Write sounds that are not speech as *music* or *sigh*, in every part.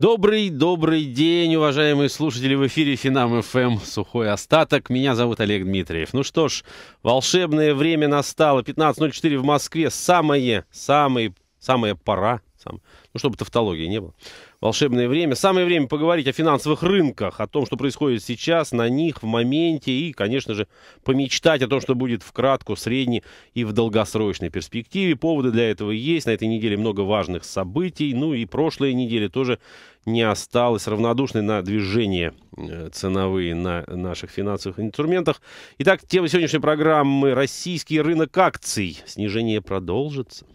Добрый, добрый день, уважаемые слушатели в эфире Финам ФМ Сухой остаток. Меня зовут Олег Дмитриев. Ну что ж, волшебное время настало. 15.04 в Москве. Самое, самое, самая пора. Сам... Ну, чтобы тавтологии не было волшебное время. Самое время поговорить о финансовых рынках, о том, что происходит сейчас, на них, в моменте, и, конечно же, помечтать о том, что будет в кратко, средней и в долгосрочной перспективе. Поводы для этого есть. На этой неделе много важных событий. Ну и прошлая неделя тоже не осталась равнодушной на движение э, ценовые на наших финансовых инструментах. Итак, тема сегодняшней программы «Российский рынок акций. Снижение продолжится».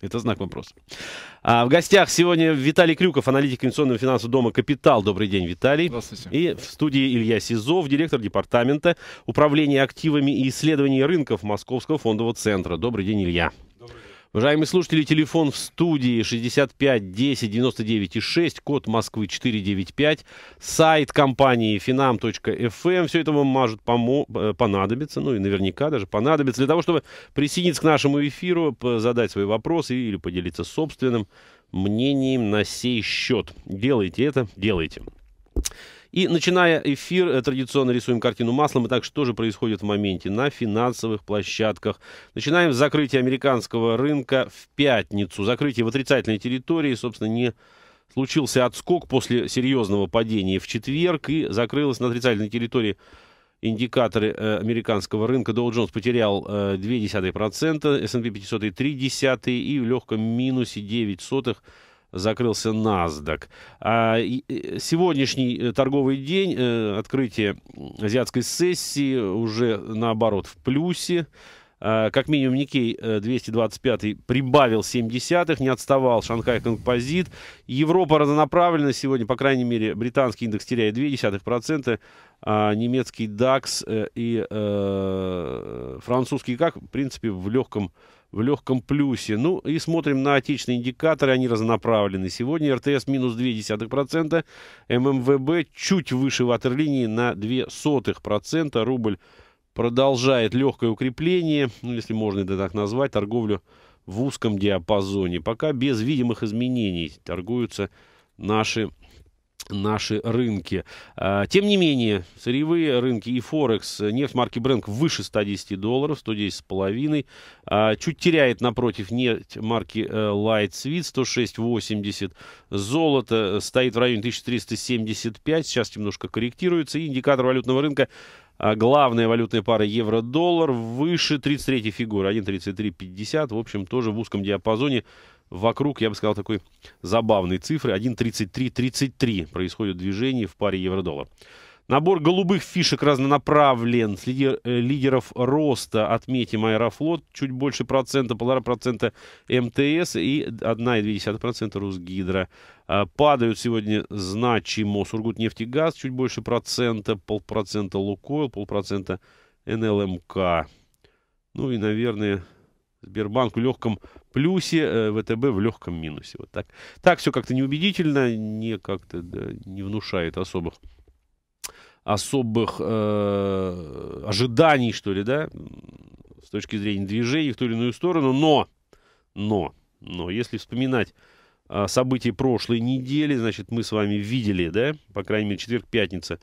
Это знак вопроса. А, в гостях сегодня Виталий Крюков, аналитик инвестиционного финансового дома «Капитал». Добрый день, Виталий. Здравствуйте. И в студии Илья Сизов, директор департамента управления активами и исследований рынков Московского фондового центра. Добрый день, Илья. Уважаемые слушатели, телефон в студии 65 10 99 и 6, код Москвы 495, сайт компании finam.fm. Эм. Все это вам может помо- э, понадобиться, ну и наверняка даже понадобится для того, чтобы присоединиться к нашему эфиру, задать свои вопросы или поделиться собственным мнением на сей счет. Делайте это, делайте. И начиная эфир, э, традиционно рисуем картину маслом. и так что же происходит в моменте на финансовых площадках? Начинаем с закрытия американского рынка в пятницу. Закрытие в отрицательной территории, собственно, не случился отскок после серьезного падения в четверг и закрылась на отрицательной территории индикаторы э, американского рынка. Dow Jones потерял э, 0,2%, S&P 500 3,3% и в легком минусе 9 сотых закрылся NASDAQ. А э, сегодняшний э, торговый день, э, открытие азиатской сессии уже наоборот в плюсе. А, как минимум Никей 225 прибавил 0,7, не отставал Шанхай Композит. Европа разнонаправленно сегодня, по крайней мере, британский индекс теряет 0,2%, а немецкий DAX и э, французский как, в принципе, в легком в легком плюсе. Ну и смотрим на отечественные индикаторы, они разнонаправлены. Сегодня РТС минус 0,2%, ММВБ чуть выше ватерлинии на 0,02%, рубль продолжает легкое укрепление, ну, если можно это так назвать, торговлю в узком диапазоне. Пока без видимых изменений торгуются наши наши рынки. А, тем не менее, сырьевые рынки и Форекс, нефть марки Brent выше 110 долларов, 110 с половиной. А, чуть теряет напротив нефть марки э, Light Sweet, 106,80. Золото э, стоит в районе 1375, сейчас немножко корректируется. И индикатор валютного рынка а, Главная валютная пара евро-доллар выше 33 фигуры, 1.3350, в общем, тоже в узком диапазоне вокруг, я бы сказал, такой забавной цифры. 1.33.33 происходит движение в паре евро-доллар. Набор голубых фишек разнонаправлен. Лидер, э, лидеров роста отметим Аэрофлот. Чуть больше процента, полтора процента МТС и 1,2% Русгидро. Э, падают сегодня значимо Сургутнефтегаз. Чуть больше процента, полпроцента Лукойл, полпроцента НЛМК. Ну и, наверное, Сбербанк Сбербанку легком плюсе, э, ВТБ в легком минусе. Вот так. Так все как-то неубедительно, не как-то да, не внушает особых особых э, ожиданий, что ли, да, с точки зрения движений в ту или иную сторону. Но, но, но, если вспоминать э, события прошлой недели, значит, мы с вами видели, да, по крайней мере, четверг-пятница,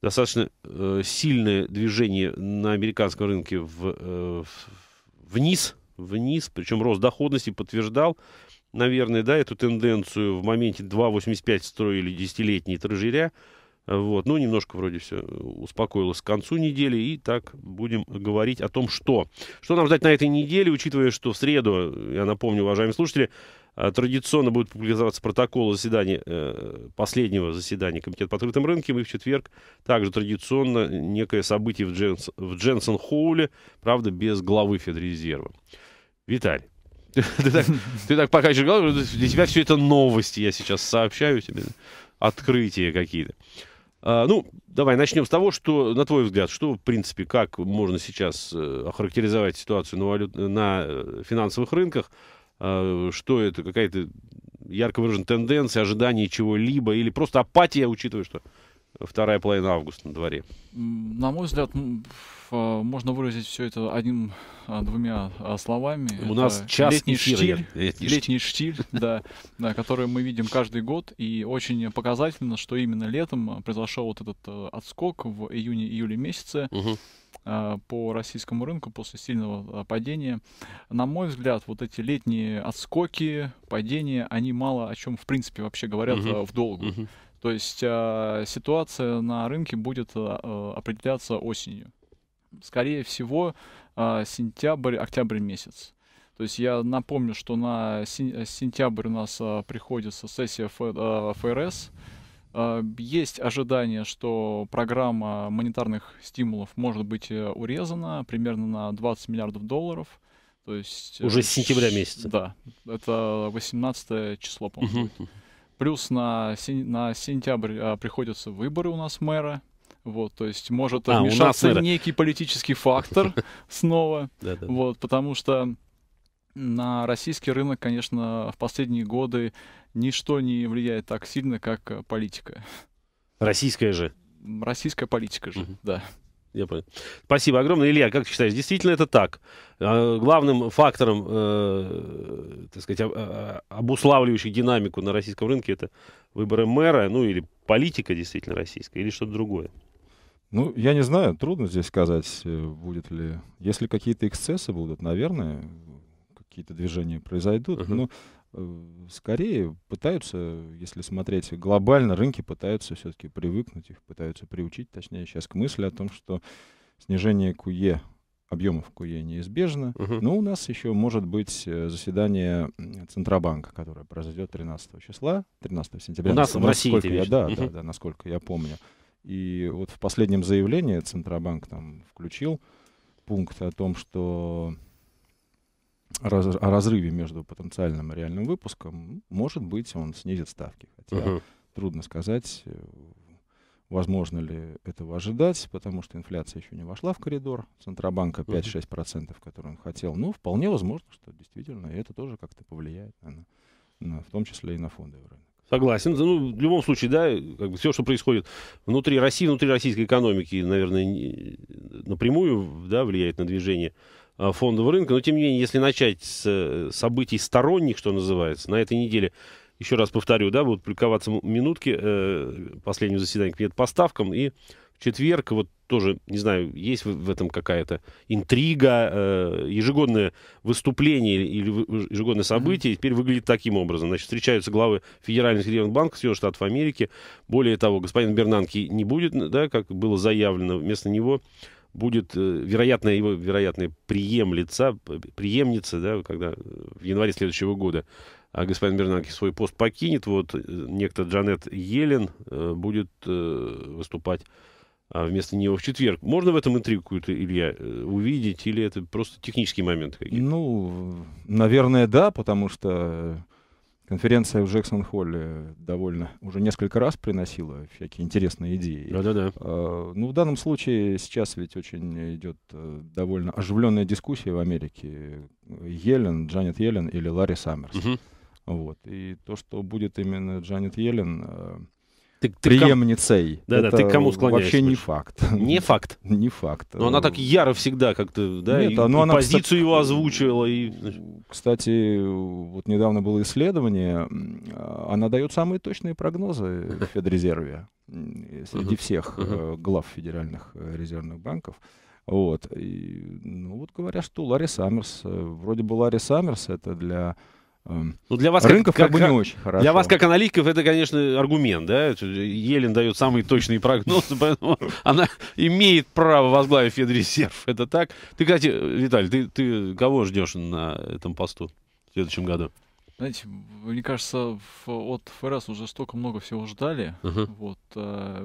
достаточно э, сильное движение на американском рынке в, э, вниз, вниз, причем рост доходности подтверждал, наверное, да, эту тенденцию в моменте 2,85 строили десятилетние трежеря, вот, ну, немножко вроде все успокоилось к концу недели, и так будем говорить о том, что. Что нам ждать на этой неделе, учитывая, что в среду, я напомню, уважаемые слушатели, э, традиционно будет публиковаться протокол заседания, э, последнего заседания Комитета по открытым рынкам, и в четверг также традиционно некое событие в, Дженс, в Дженсен-Хоуле, правда, без главы Федрезерва. Виталь, *laughs* ты, так, ты так покачиваешь голову, для тебя все это новости, я сейчас сообщаю тебе, открытия какие-то. А, ну, давай начнем с того, что, на твой взгляд, что, в принципе, как можно сейчас э, охарактеризовать ситуацию на, валют, на финансовых рынках, а, что это, какая-то ярко выраженная тенденция, ожидание чего-либо или просто апатия, учитывая, что вторая половина августа на дворе? На мой взгляд, Э, можно выразить все это одним, а, двумя а, словами. У нас час летний эфира, штиль, летний, летний штиль, штиль *laughs* да, да, который мы видим каждый год, и очень показательно, что именно летом произошел вот этот э, отскок в июне-июле месяце. Угу по российскому рынку после сильного падения. На мой взгляд, вот эти летние отскоки, падения, они мало о чем, в принципе, вообще говорят угу. в долгу. Угу. То есть э, ситуация на рынке будет э, определяться осенью скорее всего, а, сентябрь, октябрь месяц. То есть я напомню, что на сентябрь у нас а, приходится сессия ФРС. А, есть ожидание, что программа монетарных стимулов может быть э, урезана примерно на 20 миллиардов долларов. То есть, э, Уже с сентября месяца. Да, это 18 число, по-моему. Угу. Плюс на, на сентябрь приходятся выборы у нас мэра. Вот, то есть может а, вмешаться нас, некий политический фактор *laughs* снова. Вот, потому что на российский рынок, конечно, в последние годы ничто не влияет так сильно, как э, политика. Российская же. Российская политика же, да. Я понял. Спасибо огромное. Илья, как ты считаешь, действительно это так? А, главным фактором, э, так сказать, а, обуславливающим динамику на российском рынке это выборы мэра, ну или политика действительно российская, или что-то другое? Ну, я не знаю, трудно здесь сказать, э, будет ли... Если какие-то эксцессы будут, наверное, какие-то движения произойдут, uh-huh. но э, скорее пытаются, если смотреть глобально, рынки пытаются все-таки привыкнуть, их пытаются приучить, точнее, сейчас к мысли о том, что снижение КУЕ, объемов КУЕ неизбежно, угу. но у нас еще может быть э, заседание Центробанка, которое произойдет 13 числа, 13 сентября. У нас в России, я, да, угу. да, да, насколько я помню. И вот в последнем заявлении Центробанк там включил пункт о том, что раз, о разрыве между потенциальным и реальным выпуском, может быть, он снизит ставки. Хотя uh-huh. трудно сказать, э, возможно ли этого ожидать, потому что инфляция еще не вошла в коридор Центробанка 5-6%, который он хотел. Ну, вполне возможно, что действительно и это тоже как-то повлияет, наверное, на, в том числе и на фондовый рынок. Согласен. Ну, в любом случае, да, как бы все, что происходит внутри России, внутри российской экономики, наверное, не, напрямую да, влияет на движение а, фондового рынка. Но, тем не менее, если начать с э, событий сторонних, что называется, на этой неделе, еще раз повторю, да, будут публиковаться минутки э, последнего заседания комитета по ставкам, и в четверг вот тоже, не знаю, есть в этом какая-то интрига, э, ежегодное выступление или ежегодное событие теперь выглядит таким образом. Значит, встречаются главы федеральных резервных банков Соединенных Штатов Америки. Более того, господин Бернанки не будет, да, как было заявлено, вместо него будет, э, вероятно, его вероятная преемлица, приемница, да, когда э, в январе следующего года а господин Бернанки свой пост покинет, вот некто Джанет Елен будет выступать а вместо него в четверг. Можно в этом интригу какую-то, Илья, э, увидеть, или это просто технический момент какие-то? Ну, наверное, да, потому что конференция в Джексон-Холле довольно уже несколько раз приносила всякие интересные идеи. Да-да-да. А, ну, в данном случае сейчас ведь очень идет э, довольно оживленная дискуссия в Америке. Елен, Джанет Елен или Ларри Саммерс. Угу. Вот. И то, что будет именно Джанет Елен э, ты, ты преемницей. Да, да, ты кому склоняешься? Вообще не факт. Не факт. *laughs* не факт. Но ну, она так яро всегда как-то, да, Нет, и, а, ну, и она, позицию кстати, его озвучивала. И... Кстати, вот недавно было исследование, а, она дает самые точные прогнозы в Федрезерве среди всех э, глав федеральных э, резервных банков. Вот. И, ну вот говорят, что Ларри Саммерс, э, вроде бы Ларри Саммерс это для Эм, ну, для вас рынков как, как, как бы не очень хорошо. Для вас, как аналитиков, это, конечно, аргумент, да? Елен дает самые точные прогнозы, *laughs* поэтому она имеет право возглавить Федрезерв. Это так. Ты, кстати, Виталий, ты, ты кого ждешь на этом посту в следующем году? Знаете, мне кажется, от ФРС уже столько много всего ждали. Uh-huh. Вот, э,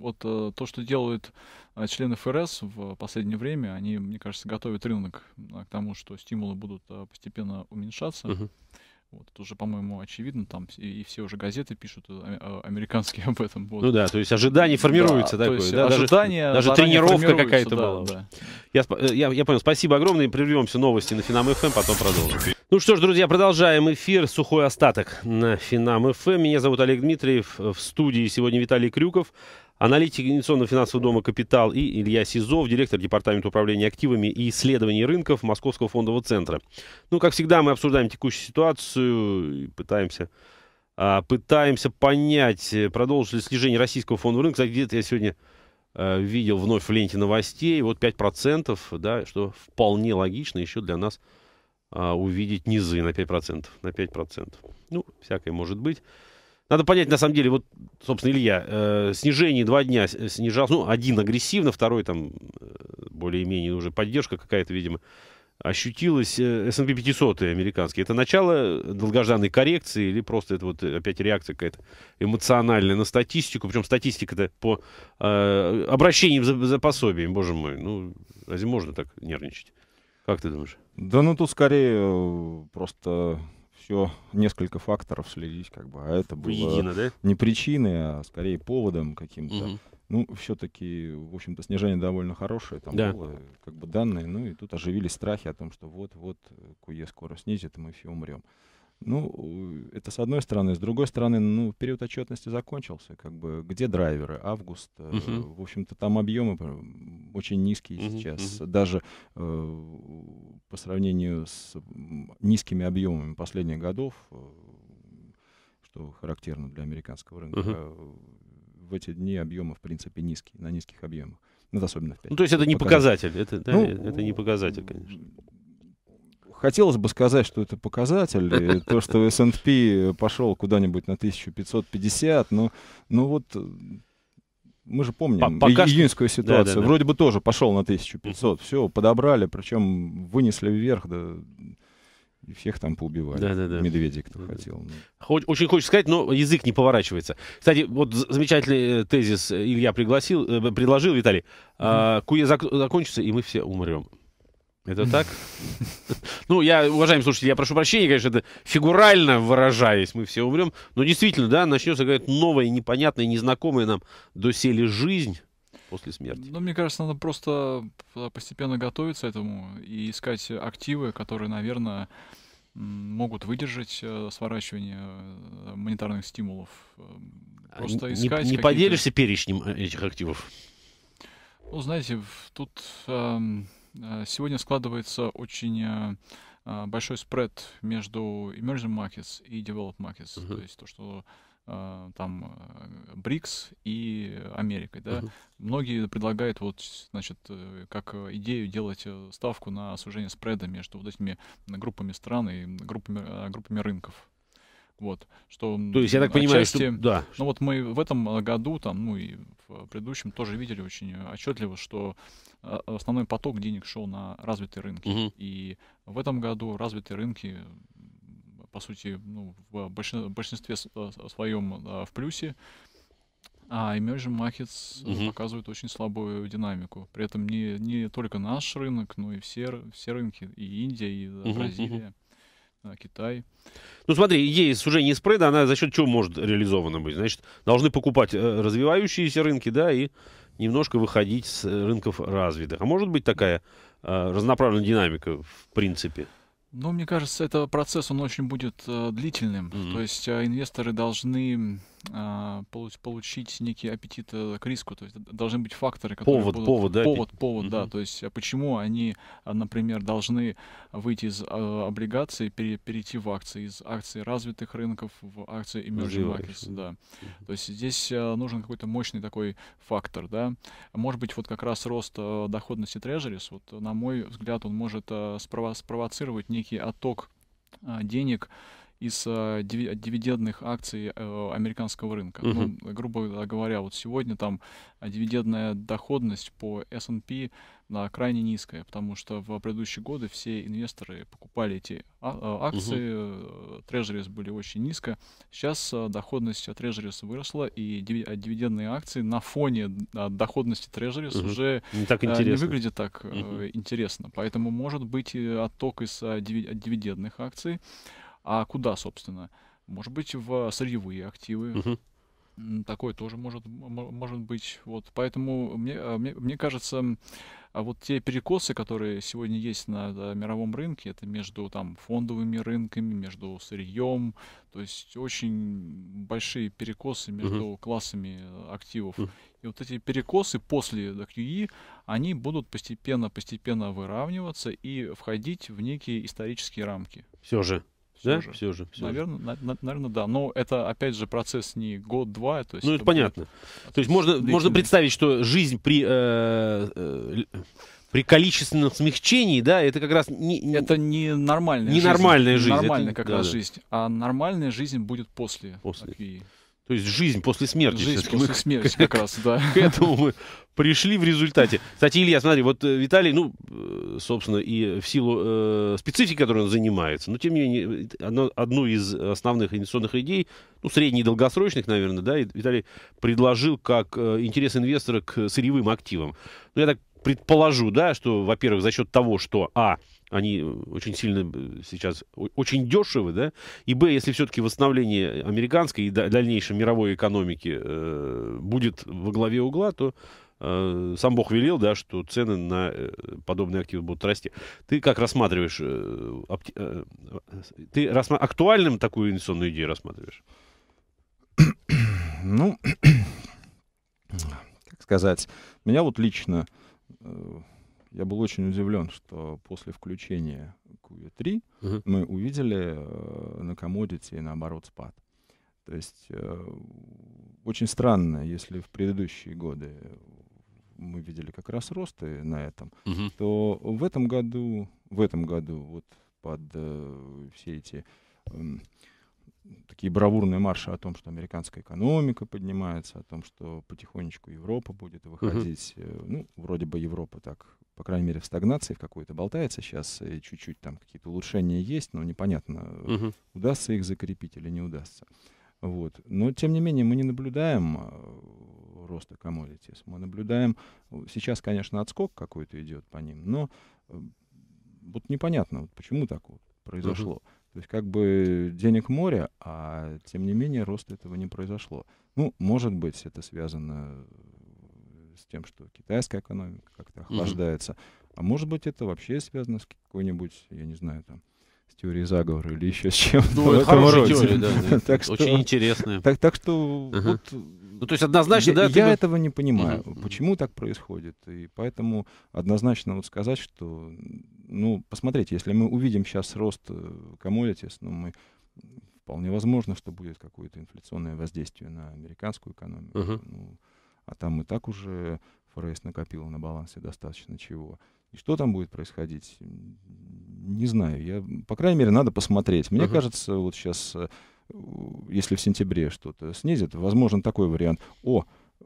вот э, то, что делают э, члены ФРС в последнее время, они, мне кажется, готовят рынок к тому, что стимулы будут постепенно уменьшаться. Uh-huh. Вот, это уже, по-моему, очевидно, там и, и все уже газеты пишут а, американские *laughs* об этом. Вот. Ну да, то есть ожидание формируется да, такое. То есть да, ожидание, даже, даже тренировка какая-то да, была. Да. Я, я, я понял, спасибо огромное, прервемся новости на Финам ФМ, потом продолжим. Ну что ж, друзья, продолжаем эфир. Сухой остаток на Финам ФМ. Эм». Меня зовут Олег Дмитриев. В студии сегодня Виталий Крюков, аналитик Инвестиционного финансового дома «Капитал» и Илья Сизов, директор Департамента управления активами и исследований рынков Московского фондового центра. Ну, как всегда, мы обсуждаем текущую ситуацию и пытаемся а, пытаемся понять, продолжит ли снижение российского фондового рынка. где-то я сегодня а, видел вновь в ленте новостей, вот 5%, да, что вполне логично еще для нас а, увидеть низы на 5%. На 5%. Ну, всякое может быть. Надо понять, на самом деле, вот, собственно, Илья, э, снижение два дня снижал, ну, один агрессивно, второй там э, более-менее уже поддержка какая-то, видимо, ощутилась S&P 500 американский. Это начало долгожданной коррекции или просто это вот опять реакция какая-то эмоциональная на статистику, причем статистика-то по э, обращениям за, за пособием, боже мой, ну, разве можно так нервничать? Как ты думаешь? Да ну тут скорее э, просто все несколько факторов слились, как бы. А это ну, было Едино, да? не причины, а скорее поводом каким-то. Угу. Ну, все-таки, в общем-то, снижение довольно хорошее. Там да. было как бы данные. Ну и тут оживились страхи о том, что вот-вот э, КУЕ скоро снизит, и мы все умрем. Ну, это с одной стороны. С другой стороны, ну, период отчетности закончился. Как бы где драйверы? Август. Uh э, -huh. В общем-то, там объемы э, очень низкие uh -huh, сейчас. Uh -huh. Даже э, по сравнению с низкими объемами последних годов, э, что характерно для американского рынка, uh -huh. в эти дни объемы, в принципе, низкие, на низких объемах. Ну, особенно в 5. Ну, то есть это не показатель. показатель. Это, да, ну, это не показатель, конечно. Хотелось бы сказать, что это показатель, *laughs* то, что S&P пошел куда-нибудь на 1550, но, но вот э, мы же помним По Пока июньскую что... ситуацию. Да, да, да. Вроде бы тоже пошел на 1500. Все, подобрали, причем вынесли вверх, да, и всех там поубивали. Да, да, да. Медведей, кто да, хотел. Да. Ну. Хоть, очень хочется сказать, но язык не поворачивается. Кстати, вот замечательный э, тезис Илья пригласил, э, предложил, Виталий. Mm-hmm. А, Куя зак- закончится, и мы все умрем. Это так? Ну, я, уважаемые слушатели, я прошу прощения, конечно, это фигурально выражаясь, мы все умрем. Но действительно, да, начнется какая-то новая, непонятная, незнакомая нам доселе жизнь после смерти. Ну, мне кажется, надо просто постепенно готовиться этому и искать активы, которые, наверное, могут выдержать э, сворачивание э, монетарных стимулов. А просто искать. Не, не поделишься перечнем э, этих активов? Ну, знаете, тут... Эм Э, сегодня складывается очень э, э, большой спред между emerging markets и developed markets, uh-huh. то есть то, что там БРИКС и Америка, да. Uh-huh. Многие предлагают вот, значит, как идею делать ставку на сужение спреда между вот этими группами стран и группами, группами рынков. Вот, что То есть, я так отчасти, понимаю, что... Да. Ну вот мы в этом году, там, ну и в предыдущем тоже видели очень отчетливо, что э, основной поток денег шел на развитые рынки. Угу. И в этом году развитые рынки по сути, ну, в большинстве э, своем э, в плюсе, а emerging markets угу. Uh очень слабую динамику. При этом не, не только наш рынок, но и все, все рынки, и Индия, и угу, Бразилия. Угу. А, Китай. Ну смотри, идея сужения спреда, она за счет чего может реализована быть? Значит, должны покупать э, развивающиеся рынки, да, и немножко выходить с э, рынков развитых. А может быть такая э, разноправленная динамика в принципе? Ну, мне кажется, этот процесс, он очень будет э, длительным. Mm-hmm. То есть э, инвесторы должны а, получить некий аппетит э, к риску. То есть должны быть факторы, которые повод, будут... повод, да, повод, повод, угу. да. То есть а почему они, а, например, должны выйти из облигаций, перейти в акции, из акций развитых рынков в акции emerging markets, да. То есть здесь э, нужен какой-то мощный такой фактор, да. Может быть, вот как раз рост э, доходности трежерис, вот на мой взгляд, он может спрово спровоцировать некий отток денег из э, дивидендных акций э, американского рынка. Uh-huh. Ну, грубо говоря, вот сегодня там э, дивидендная доходность по S&P на крайне низкая, потому что в предыдущие годы все инвесторы покупали эти а, э, акции, uh-huh. трежерис были очень низко. Сейчас доходность трежерис выросла, и дивидендные акции на фоне доходности трежерис uh-huh. уже не, так интересно. не выглядит так uh-huh. интересно. Поэтому может быть отток из дивидендных акций. А куда, собственно? Может быть, в сырьевые активы. Угу. Такое тоже может, может быть. Вот. Поэтому мне, а, мне, мне кажется, а вот те перекосы, которые сегодня есть на, мировом рынке, это между там, фондовыми рынками, между сырьем, то есть очень большие перекосы между uh классами э, активов. uh И вот эти перекосы после QE, они будут постепенно-постепенно выравниваться и входить в некие исторические рамки. Все же. Все да, же. все же. Все наверное, же. На, на, наверное, да. Но это, опять же, процесс не год-два. То есть ну, это понятно. То есть можно, можно представить, что жизнь при... Э, э, при количественном смягчении, да, это как раз не, не это не нормальная не жизнь, нормальная жизнь, нормальная это, как да, раз да. жизнь, а нормальная жизнь будет после, после. Аквии. То есть жизнь после смерти. Жизнь после мы смерти как, раз, да. К этому мы пришли в результате. Кстати, Илья, смотри, вот э, Виталий, ну, э, собственно, и в силу э, специфики, которой он занимается, но тем не менее, э, одно, одну из основных инвестиционных идей, ну, средне- и долгосрочных, наверное, да, Виталий предложил как интерес инвестора к сырьевым активам. Ну, я так предположу, да, что, во-первых, за счет того, что, а, они э, очень сильно э, сейчас, очень дешевы, да, и б, если все-таки восстановление американской и дальнейшей мировой экономики э, будет во главе угла, то э, сам Бог велел, да, что цены на э, подобные активы будут расти. Ты как рассматриваешь, э, опти, э, ты рассма актуальным такую инвестиционную идею рассматриваешь? *coughs* Ну, *coughs* как сказать, меня вот лично я был очень удивлен, что после включения QE3 угу. мы увидели э, на комодите, наоборот, спад. То есть э, очень странно, если в предыдущие годы мы видели как раз росты на этом, угу. то в этом году, в этом году вот под э, все эти... Э, такие бравурные марши о том, что американская экономика поднимается, о том, что потихонечку Европа будет выходить, uh-huh. ну, вроде бы Европа так, по крайней мере, в стагнации в какой-то болтается сейчас, и чуть-чуть там какие-то улучшения есть, но непонятно, uh-huh. удастся их закрепить или не удастся. Вот. Но, тем не менее, мы не наблюдаем э, роста commodities. Мы наблюдаем, э, сейчас, конечно, отскок какой-то идет по ним, но вот непонятно, вот почему так вот произошло. Uh-huh. То есть как бы денег море, а тем не менее роста этого не произошло. Ну, может быть, это связано э, с тем, что китайская экономика как-то охлаждается. Mm-hmm. А может быть, это вообще связано с какой-нибудь, я не знаю, там, с теорией заговора или еще с чем-то. Ну, это хорошая роде. теория, да. *laughs* так что, Очень интересная. Так, так что uh-huh. вот, ну, то есть однозначно, я, да? Я ты... этого не понимаю, uh-huh. почему так происходит. И поэтому однозначно вот сказать, что, ну, посмотрите, если мы увидим сейчас рост commodities, э, ну, мы вполне возможно, что будет какое-то инфляционное воздействие на американскую экономику. Uh-huh. Ну, а там и так уже ФРС накопила на балансе достаточно чего. И что там будет происходить, не знаю, я, по крайней мере, надо посмотреть. Мне uh-huh. кажется, вот сейчас, э, если в сентябре что-то снизит, возможен такой вариант. О, э,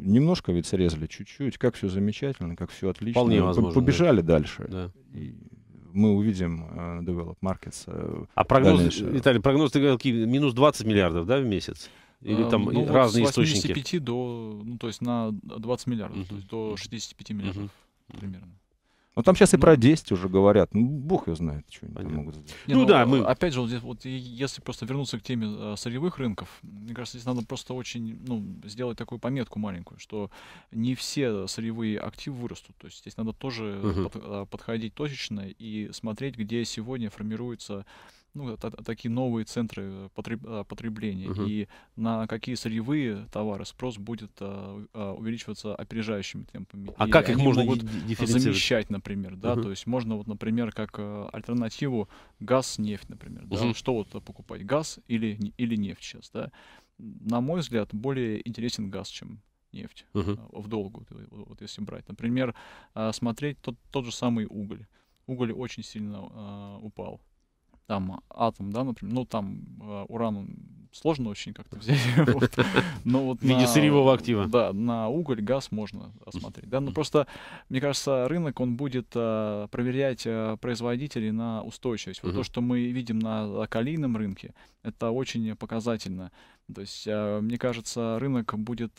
немножко ведь срезали, чуть-чуть, как все замечательно, как все отлично. Вполне возможно. Побежали да. дальше. Да. И мы увидим э, develop markets. Э, а прогноз, дальше. Э, Виталий, прогноз, ты говорил, минус 20 миллиардов, да, в месяц? Или там ну, разные вот с 85 источники? до, ну, то есть на 20 миллиардов, uh-huh. то есть до 65 миллиардов uh-huh. примерно. Ну там сейчас и про 10 ну. уже говорят. Ну, бог ее знает, что они там могут сделать. Не, ну, ну да, а, мы... Опять же, вот, если просто вернуться к теме э, сырьевых рынков, мне кажется, здесь надо просто очень, ну, сделать такую пометку маленькую, что не все сырьевые активы вырастут. То есть здесь надо тоже угу. под, а, подходить точечно и смотреть, где сегодня формируется ну, та, такие новые центры э, э, потребления. Угу. И на какие сырьевые товары спрос будет а, а увеличиваться опережающими темпами. А и как их можно могут замещать, например, да, угу. то есть можно вот, например, как э, альтернативу газ, нефть, например, угу. да, что вот покупать газ или или нефть сейчас, да. На мой взгляд, более интересен газ, чем нефть uh-huh. в долгу, вот если брать. Например, а, смотреть тот, тот же самый уголь. Уголь очень сильно э, упал там атом, да, например, ну там а, уран сложно очень как-то *laughs* взять. Но вот в виде сырьевого актива. Да, на уголь, газ можно осмотреть. Да, но ну, просто, мне кажется, рынок, он будет а, проверять а, производителей на устойчивость. Вот то, что мы видим на калийном рынке, это очень показательно. То есть, мне кажется, рынок будет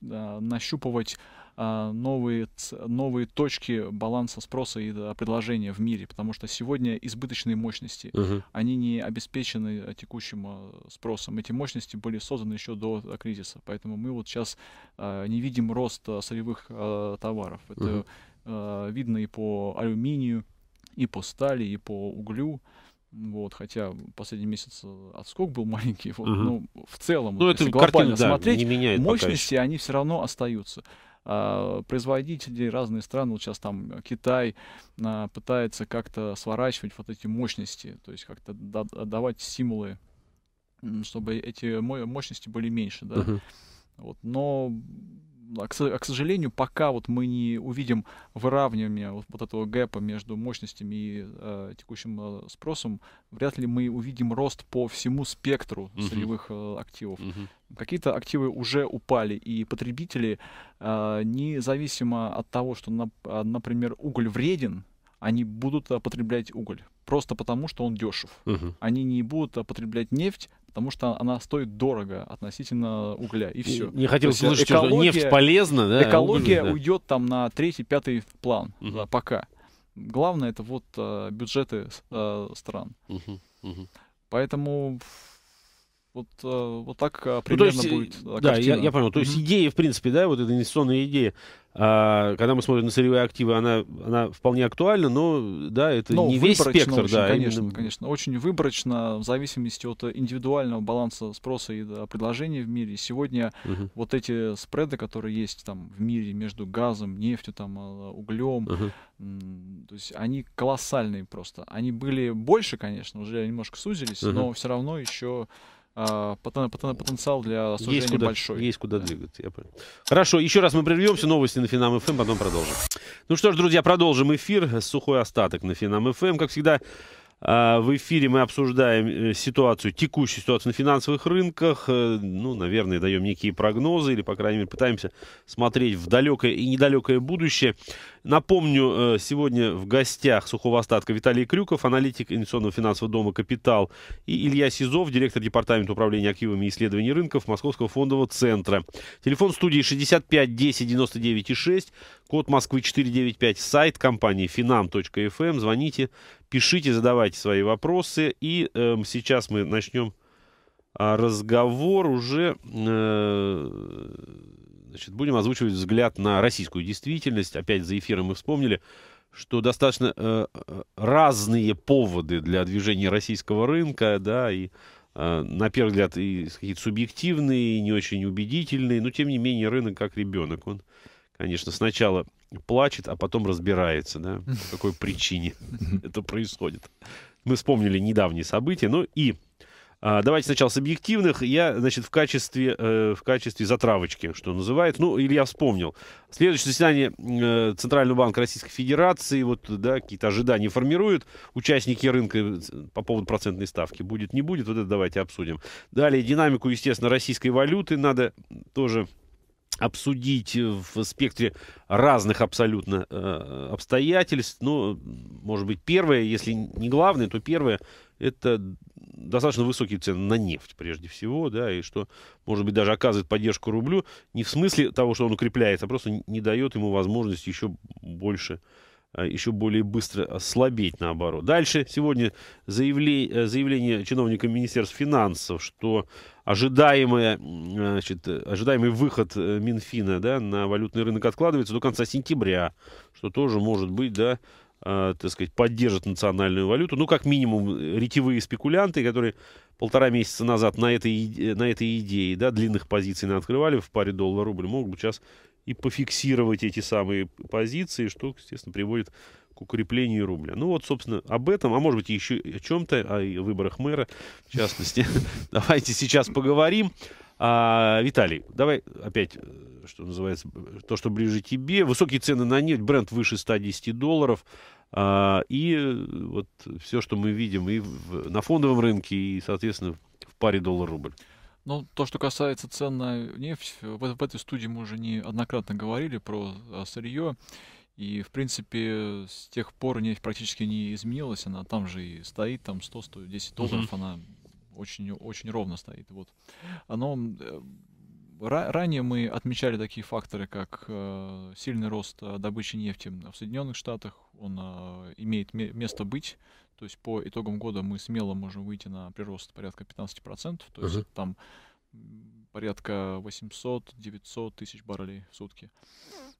нащупывать а, новые, новые точки баланса спроса и предложения в мире, потому что сегодня избыточные мощности, угу. они не обеспечены текущим а, спросом. Эти мощности были созданы еще до а, кризиса, поэтому мы вот сейчас не видим рост сырьевых товаров. Это угу. видно и по алюминию, и по стали, и по углю. Вот, хотя последний месяц отскок был маленький, вот, угу. но в целом, ну, если это глобально картина, смотреть, да, не мощности они все равно остаются. А, производители, разные страны, вот сейчас там э, Китай а, пытается как-то сворачивать вот эти мощности, то есть как-то давать стимулы, чтобы эти мощности были меньше, да. Uh-huh. Вот, но а, а, к, сожалению, пока вот мы не увидим выравнивания вот, вот этого гэпа между мощностями и э, текущим э, спросом, вряд ли мы увидим рост по всему спектру сырьевых э, активов. Какие-то активы уже упали, и потребители, э, независимо от того, что, на, э, например, уголь вреден, они будут э, потреблять уголь просто потому, что он дешев. Угу. Они не будут э, потреблять нефть потому что она стоит дорого относительно угля, и все. Не хотел слышать, что нефть полезна, да? А экология уголь, да. уйдет там на третий, пятый план угу. да, пока. Главное это вот э, бюджеты э, стран. Угу, угу. Поэтому вот, э, вот так э, ну, примерно ну, есть, будет. Э, да, я, я понял. То есть mm-hmm. идея, в принципе, да, вот эта инвестиционная идея, а, когда мы смотрим на сырьевые активы, она, она вполне актуальна, но да, это но ну, не весь спектр. Очень, да, конечно, именно... конечно. Очень выборочно, в зависимости от индивидуального баланса спроса и предложения в мире. Сегодня uh-huh. вот эти спреды, которые есть там в мире между газом, нефтью, там, углем, uh-huh. то есть они колоссальные просто. Они были больше, конечно, уже немножко сузились, uh-huh. но все равно еще а, потенциал для сужения есть куда, большой. Есть куда да. двигаться, я понял. Хорошо, еще раз мы прервемся, новости на Финам ФМ, эм, потом продолжим. Ну что ж, друзья, продолжим эфир. Сухой остаток на Финам ФМ. Эм. Как всегда, а, в эфире мы обсуждаем э, ситуацию, текущую ситуацию на финансовых рынках. Э, ну, наверное, даем некие прогнозы или, по крайней мере, пытаемся смотреть в далекое и недалекое будущее. Напомню, э, сегодня в гостях сухого остатка Виталий Крюков, аналитик инвестиционного финансового дома «Капитал», и Илья Сизов, директор департамента управления активами и исследований рынков Московского фондового центра. Телефон студии 65 10 99 6, код Москвы 495, сайт компании finam.fm. Эм. Звоните, пишите, задавайте свои вопросы. И э, сейчас мы начнем а, разговор уже... Э, Значит, будем озвучивать взгляд на российскую действительность. Опять за эфиром мы вспомнили, что достаточно э, э, разные поводы для движения российского рынка, да, и э, на первый взгляд и какие-то субъективные, и не очень убедительные, но тем не менее рынок как ребенок, он, конечно, сначала плачет, а потом разбирается, да, по какой причине *laughs* это происходит. Мы вспомнили недавние события, но ну и а, давайте сначала с объективных. Я, значит, в качестве, э, в качестве затравочки, что называется. Ну, или я вспомнил. Следующее заседание э, Центрального банка Российской Федерации, вот, да, какие-то ожидания формируют участники рынка э, по поводу процентной ставки. Будет, не будет, вот это давайте обсудим. Далее, динамику, естественно, российской валюты надо тоже обсудить э, в спектре разных абсолютно э, обстоятельств. но, ну, может быть, первое, если не главное, то первое — это достаточно высокие цены на нефть, прежде всего, да, и что, может быть, даже оказывает поддержку рублю не в смысле того, что он укрепляется, а просто не дает ему возможности еще больше а, еще более быстро ослабеть, наоборот. Дальше сегодня заявле, э, заявление чиновника Министерства финансов, что ожидаемое, э, значит, ожидаемый выход э, Минфина да, на валютный рынок откладывается до конца сентября, что тоже может быть, да, а, так сказать, поддержит национальную валюту. Ну, как минимум, ретевые спекулянты, которые полтора месяца назад на этой, на этой идее да, длинных позиций не открывали в паре доллар-рубль, могут сейчас и пофиксировать эти самые позиции, что, естественно, приводит к укреплению рубля. Ну вот, собственно, об этом, а может быть, еще о чем-то, о выборах мэра, в частности. *laughs* Давайте сейчас поговорим. А, Виталий, давай опять, э, что называется, то, что ближе тебе. Высокие цены на нефть, бренд выше 110 долларов. А, и э, вот все, что мы видим и в, на фондовом рынке, и, соответственно, в паре доллар-рубль. Ну, то, что касается цен на нефть, в, в этой студии мы уже неоднократно говорили про а, сырье. И, в принципе, с тех пор нефть практически не изменилась. Она там же и стоит, там 100-110 долларов. mm Она очень, очень ровно стоит. Вот. Оно э, Ранее мы отмечали такие факторы, как э, сильный рост э, добычи нефти в Соединенных Штатах. Он э, имеет место быть. То есть по итогам года мы смело можем выйти на прирост порядка 15%. То есть uh-huh. там порядка 800-900 тысяч баррелей в сутки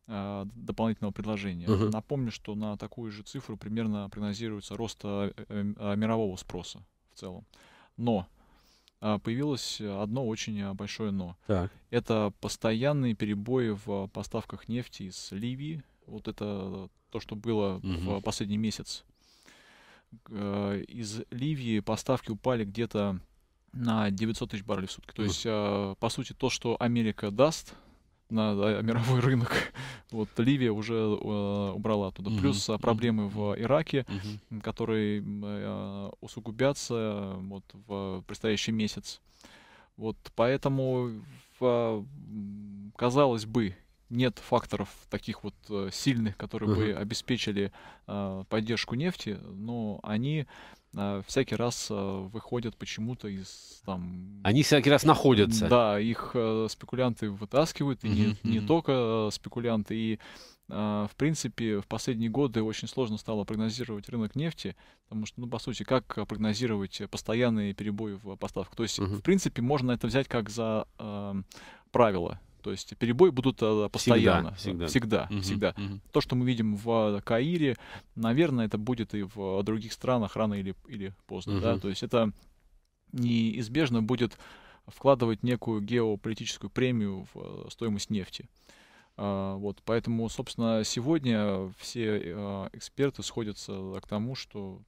дополнительного предложения. Uh-huh. Напомню, что на такую же цифру примерно прогнозируется рост мирового спроса в целом. Но а, появилось э, одно очень а, большое но. Так. Это постоянные перебои в поставках нефти из Ливии. Вот это то, что было угу. в последний месяц. Э, из Ливии поставки упали где-то на 900 тысяч баррелей в сутки. То есть, а, по сути, то, что Америка даст, на да, *laughs* мировой рынок. *laughs* Вот Ливия уже э, убрала оттуда. Mm-hmm. Плюс а, проблемы в Ираке, mm-hmm. которые э, усугубятся вот, в предстоящий месяц. Вот поэтому, в, а, казалось бы, нет факторов таких вот э, сильных, которые uh-huh. бы обеспечили э, поддержку нефти, но они Э, всякий раз э, выходят почему-то из там... Они всякий раз находятся. Да, их э, спекулянты вытаскивают, и не, не только спекулянты, и в принципе, в последние годы очень сложно стало прогнозировать рынок нефти, потому что, ну, по сути, как прогнозировать постоянные перебои в поставках? То есть, в принципе, можно это взять как за э, правило то есть перебои будут э, постоянно. Всегда. Всегда. Всегда. Угу, всегда. Угу. То, что мы видим в э, Каире, наверное, это будет и в э, других странах рано или, или поздно. Угу. Да? То есть это неизбежно будет вкладывать некую геополитическую премию в стоимость нефти. А, вот, поэтому, собственно, сегодня все эксперты сходятся к тому, что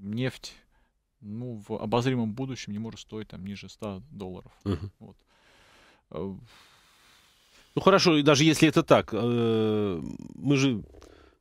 нефть ну, в обозримом будущем не может стоить там ниже 100 долларов. uh Вот ну хорошо, даже если это так, э, мы же,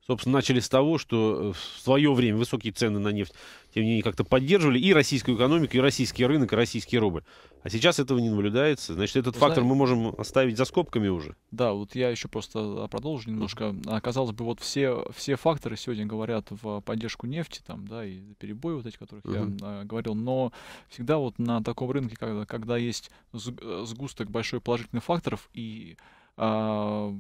собственно, начали с того, что э, в свое время высокие цены на нефть, тем не менее, как-то поддерживали и российскую экономику, и российский рынок, и российский рубль. А сейчас этого не наблюдается. Значит, этот Знаете, фактор мы можем оставить за скобками уже. Да, вот я еще просто а, продолжу немножко. А, казалось бы, вот все, все факторы сегодня говорят в поддержку нефти, там, да, и перебои вот эти, которых uh-huh. я э, говорил, но всегда вот на таком рынке, когда, когда есть э, сгусток большой положительных факторов и а,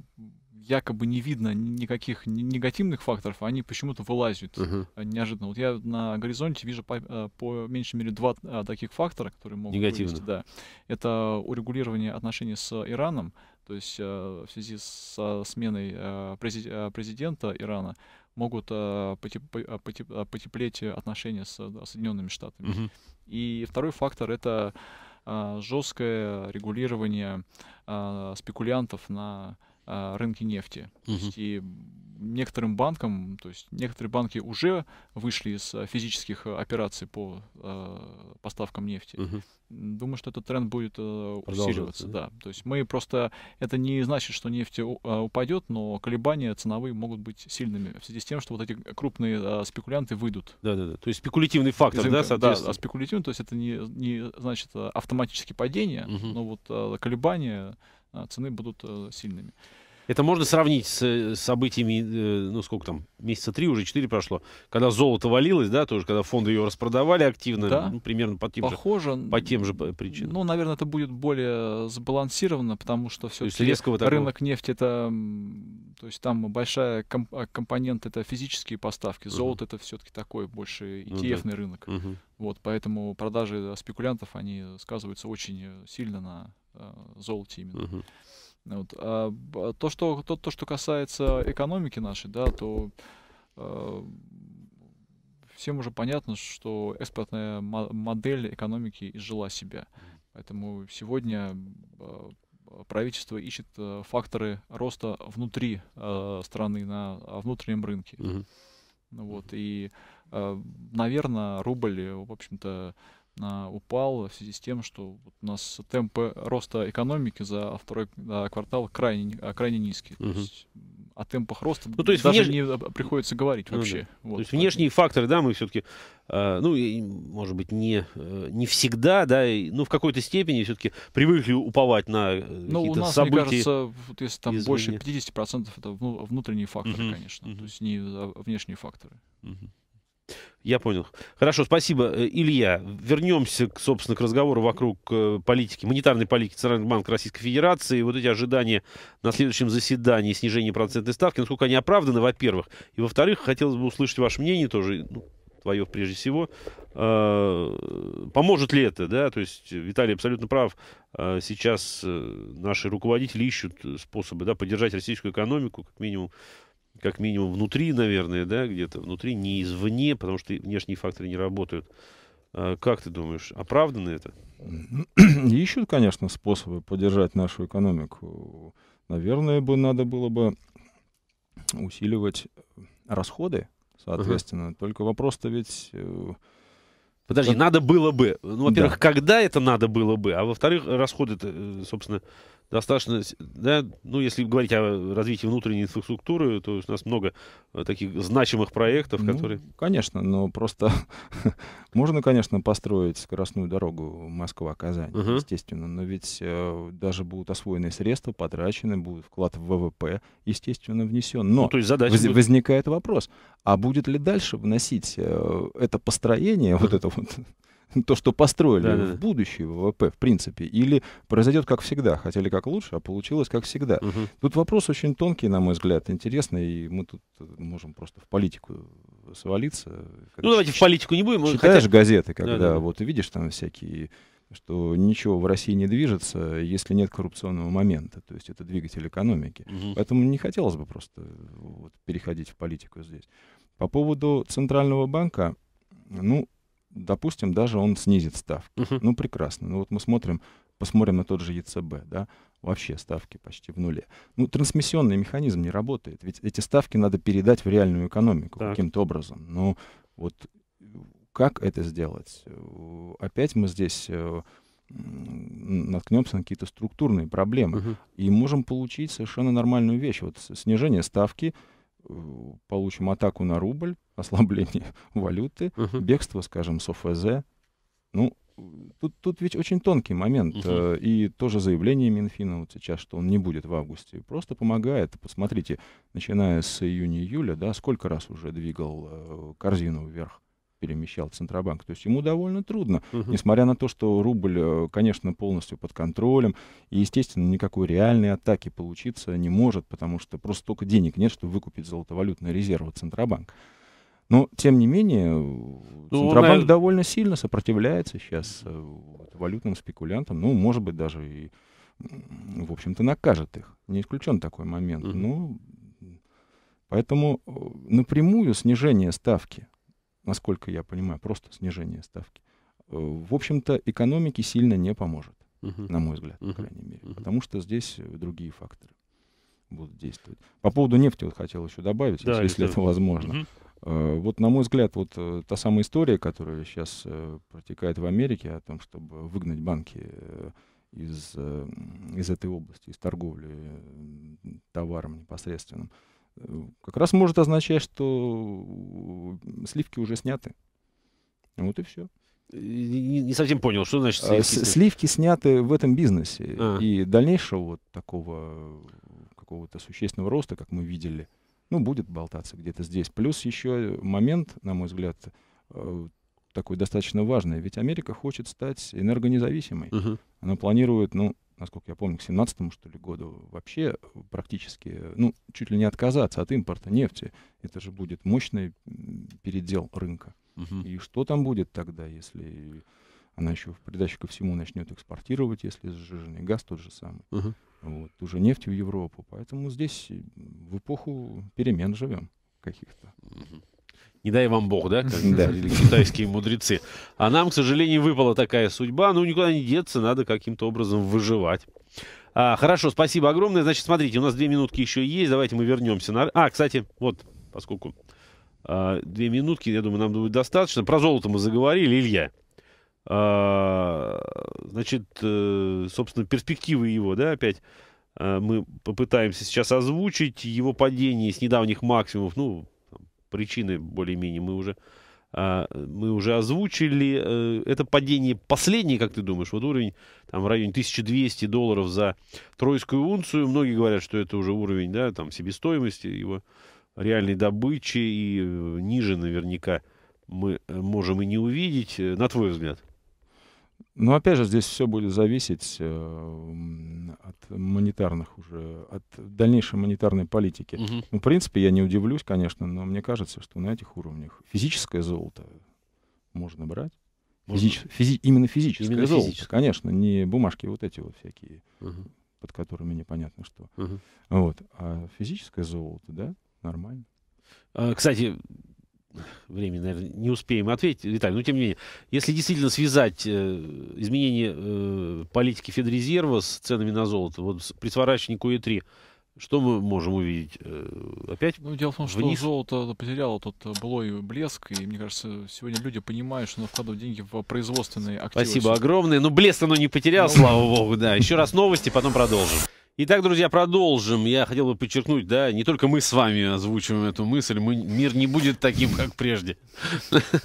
якобы не видно никаких негативных факторов, они почему-то вылазят uh-huh. неожиданно. Вот я на горизонте вижу по, а, по меньшей мере два таких фактора, которые могут Негативно. вылезти. Да. Это урегулирование отношений с Ираном, то есть в связи со сменой президента Ирана могут потеплеть отношения с Соединенными Штатами. Uh-huh. И второй фактор это Э, жесткое регулирование э, спекулянтов на а, рынки нефти. Uh-huh. И некоторым банкам, то есть некоторые банки уже вышли из а, физических а, операций по э, поставкам нефти. Uh-huh. Думаю, что этот тренд будет э, усиливаться. Да? да. То есть мы просто это не значит, что нефть упадет, но колебания ценовые могут быть сильными в связи с тем, что вот эти крупные э, спекулянты выйдут. Да, да, да. То есть спекулятивный фактор, из да, соответственно. Да, спекулятивный, то есть это не, не значит автоматически падение, Uh-huh. но вот э, колебания а цены будут э, сильными. Это можно сравнить с э, событиями, э, ну сколько там, месяца три, уже четыре прошло, когда золото валилось, да, тоже, когда фонды его распродавали активно, да. ну, примерно по тем, Похоже, же, по тем же причинам. Ну, наверное, это будет более сбалансировано, потому что все резкого рынок такого. нефти, это, то есть там большая комп а, компонент, это физические поставки, золото угу. это все-таки такой больше ETF-ный ну, да. рынок. Угу. Вот, поэтому продажи спекулянтов, они сказываются очень сильно на Э, золоте именно. Угу. Вот. А то, что, то, то, что касается экономики нашей, да, то э, всем уже понятно, что экспортная модель экономики изжила себя. Поэтому сегодня э, правительство ищет э, факторы роста внутри э, страны на внутреннем рынке. Угу. Вот, и, э, наверное, рубль, в общем-то, а, упал в связи с тем, что вот у нас темпы роста экономики за второй а, квартал крайне, а, крайне низкие. Угу. То есть о темпах роста ну, то есть даже внеш... не а, приходится говорить вообще. Ну, да. вот. То есть внешние факторы, да, мы все-таки, э, а, ну, может быть, не, э, не всегда, да, и, ну, в какой-то степени все-таки привыкли уповать на э, ну, у нас, события. Мне кажется, вот, если там изменения. больше 50% это внутренние факторы, угу, конечно, угу. то есть не внешние факторы. Угу. Я понял. Хорошо, спасибо, э, Илья. Вернемся, собственно, к разговору вокруг э, политики, монетарной политики Центрального банка Российской Федерации. Вот эти ожидания на следующем заседании снижения процентной ставки, насколько они оправданы, во-первых. И, во-вторых, хотелось бы услышать ваше мнение тоже, ну, твое прежде всего. Э, поможет ли это, да? То есть Виталий абсолютно прав. Сейчас наши руководители ищут способы, да, поддержать российскую экономику, как минимум, как минимум внутри, наверное, да, где-то внутри, не извне, потому что внешние факторы не работают. А как ты думаешь, оправданно это? *clears throat* Ищут, конечно, способы поддержать нашу экономику. Наверное, бы надо было бы усиливать расходы, соответственно. Угу. Только вопрос-то ведь... Э, Подожди, надо было бы. Ну, во-первых, да. когда это надо было бы, а во-вторых, расходы, э, собственно, достаточно, да, ну, если говорить о развитии внутренней инфраструктуры, то у нас много э, таких значимых проектов, ну, которые... Конечно, но просто *laughs* можно, конечно, построить скоростную дорогу Москва-Казань, uh-huh. естественно, но ведь э, даже будут освоены средства, потрачены, будет вклад в ВВП, естественно, внесен. Но ну, то есть воз, будет... возникает вопрос, а будет ли дальше вносить э, это построение, uh-huh. вот это вот *laughs* то, что построили да, в да. будущее ВВП, в принципе, или произойдет как всегда, хотели как лучше, а получилось как всегда. Угу. Тут вопрос очень тонкий, на мой взгляд, интересный, и мы тут э, можем просто в политику свалиться. Ну давайте в политику не будем. Читаешь хотя... газеты, когда да, да. вот видишь там всякие что ничего в России не движется, если нет коррупционного момента. То есть это двигатель экономики. Угу. Поэтому не хотелось бы просто э, вот, переходить в политику здесь. По поводу Центрального банка, ну, допустим, даже он снизит ставки. Uh-huh. Ну, прекрасно. Ну, вот мы смотрим, посмотрим на тот же ЕЦБ, да, вообще ставки почти в нуле. Ну, трансмиссионный механизм не работает, ведь эти ставки надо передать в реальную экономику так. каким-то образом. Ну, вот как это сделать? Опять мы здесь э, наткнемся на какие-то структурные проблемы uh-huh. и можем получить совершенно нормальную вещь. Вот снижение ставки — получим атаку на рубль, *laughs* ослабление валюты, угу. бегство, скажем, с ОФЗ. Ну, тут, тут ведь очень тонкий момент. Угу. И тоже заявление Минфина вот сейчас, что он не будет в августе, просто помогает. Посмотрите, начиная с июня-июля, да, сколько раз уже двигал э, корзину вверх перемещал Центробанк. То есть ему довольно трудно, угу. несмотря на то, что рубль, э, конечно, полностью под контролем, и, естественно, никакой реальной атаки получиться не может, потому что просто столько денег нет, чтобы выкупить золотовалютные резервы Центробанка. Но, тем не менее, э, ну, Центробанк он... довольно сильно сопротивляется сейчас э, валютным спекулянтам, ну, может быть, даже и, в общем-то, накажет их. Не исключен такой момент. Mm-hmm. Ну, поэтому напрямую снижение ставки насколько я понимаю, просто снижение ставки, э, в общем-то, экономике сильно не поможет, uh на мой взгляд, uh по крайней мере, uh потому что здесь э, другие факторы будут действовать. По поводу нефти вот хотел еще добавить, да, если, если это возможно. uh Вот, на мой взгляд, вот та самая история, которая сейчас протекает в Америке о том, чтобы выгнать банки из, из этой области, из торговли товаром непосредственным, как раз может означать, что сливки уже сняты. Вот и все. Не, не совсем понял, что значит а, сливки. Сняты? Сливки сняты в этом бизнесе. А. И дальнейшего вот такого какого-то существенного роста, как мы видели, ну, будет болтаться где-то здесь. Плюс еще момент, на мой взгляд, э, такой достаточно важный. Ведь Америка хочет стать энергонезависимой. Угу. Она планирует, ну, насколько я помню, к 17 что ли, году вообще практически, ну, чуть ли не отказаться от импорта нефти. Это же будет мощный передел рынка. Угу. И что там будет тогда, если она еще в придачу ко всему начнет экспортировать, если сжиженный газ тот же самый, угу. вот, ту же нефть в Европу. Поэтому здесь в эпоху перемен живем каких-то. Угу не дай вам бог, да, как говорили китайские мудрецы. А нам, к сожалению, выпала такая судьба. Ну, никуда не деться, надо каким-то образом выживать. А, хорошо, спасибо огромное. Значит, смотрите, у нас две минутки еще есть. Давайте мы вернемся на... А, кстати, вот, поскольку а, две минутки, я думаю, нам будет достаточно. Про золото мы заговорили, Илья. А, значит, э, собственно, перспективы его, да, опять а, мы попытаемся сейчас озвучить. Его падение с недавних максимумов, ну, причины более-менее мы уже а, мы уже озвучили. Э, это падение последнее, как ты думаешь, вот уровень там в районе 1200 долларов за тройскую унцию. Многие говорят, что это уже уровень да, там, себестоимости, его реальной добычи и э, ниже наверняка мы э, можем и не увидеть. На твой взгляд? — но ну, опять же, здесь все будет зависеть эм, от монетарных уже, от дальнейшей монетарной политики. Угу. Ну, в принципе, я не удивлюсь, конечно, но мне кажется, что на этих уровнях физическое золото можно брать. Можно. Физи- именно физическое именно золото, физическое. конечно, не бумажки вот эти вот всякие, угу. под которыми непонятно что. Угу. Вот. А физическое золото, да, нормально. А, кстати, времени, наверное, не успеем ответить, Виталий, но ну, тем не менее, если действительно связать э, изменение э, политики Федрезерва с ценами на золото, вот при сворачивании КУЕ-3, что мы можем увидеть? Э, опять ну, дело в том, что золото потеряло тот э, былой блеск, и, мне кажется, сегодня люди понимают, что надо вкладывать деньги в производственные активы. Спасибо огромное. Но ну, блеск оно не потерял, ну... слава богу, да. Еще раз новости, потом продолжим. Итак, друзья, продолжим. Я хотел бы подчеркнуть, да, не только мы с вами озвучиваем эту мысль, мы, мир не будет таким, как прежде. *laughs*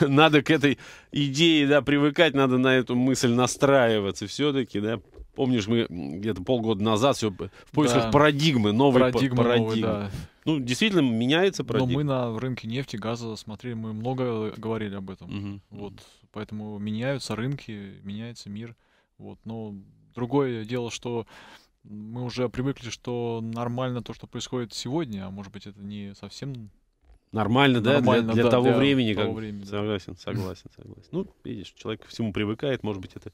Надо к этой идее, да, привыкать, надо на эту мысль настраиваться все-таки, да. Помнишь, мы где-то полгода назад все в поисках да. парадигмы, новой парадигмы. парадигмы. Новой, да. Ну, действительно, меняется парадигма. Но мы на рынке нефти, газа смотрели, мы много говорили об этом. Угу. Вот, поэтому меняются рынки, меняется мир. Вот, но другое дело, что мы уже привыкли, что нормально то, что происходит сегодня, а может быть это не совсем нормально, да, нормально, для, для да, того для времени, того как времени, согласен, согласен, согласен. Ну, видишь, человек к всему привыкает, может быть это